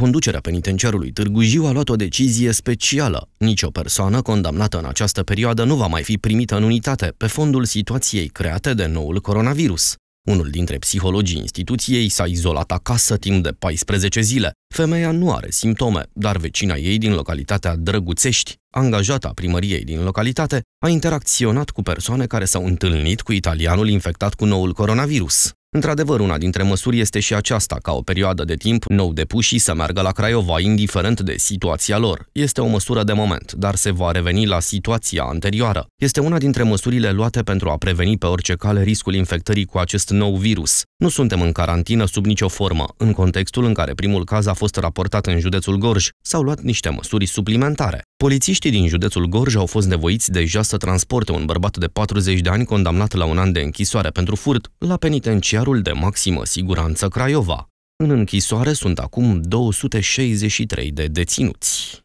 Conducerea penitenciarului Târgu Jiu a luat o decizie specială. Nicio persoană condamnată în această perioadă nu va mai fi primită în unitate pe fondul situației create de noul coronavirus. Unul dintre psihologii instituției s-a izolat acasă timp de 14 zile. Femeia nu are simptome, dar vecina ei din localitatea Drăguțești, a primăriei din localitate, a interacționat cu persoane care s-au întâlnit cu italianul infectat cu noul coronavirus. Într-adevăr, una dintre măsuri este și aceasta, ca o perioadă de timp nou depuși să meargă la Craiova, indiferent de situația lor. Este o măsură de moment, dar se va reveni la situația anterioară. Este una dintre măsurile luate pentru a preveni pe orice cale riscul infectării cu acest nou virus. Nu suntem în carantină sub nicio formă, în contextul în care primul caz a fost raportat în județul Gorj, s-au luat niște măsuri suplimentare. Polițiștii din județul Gorj au fost nevoiți deja să transporte un bărbat de 40 de ani condamnat la un an de închisoare pentru furt la penitenciarul de maximă siguranță Craiova. În închisoare sunt acum 263 de deținuți.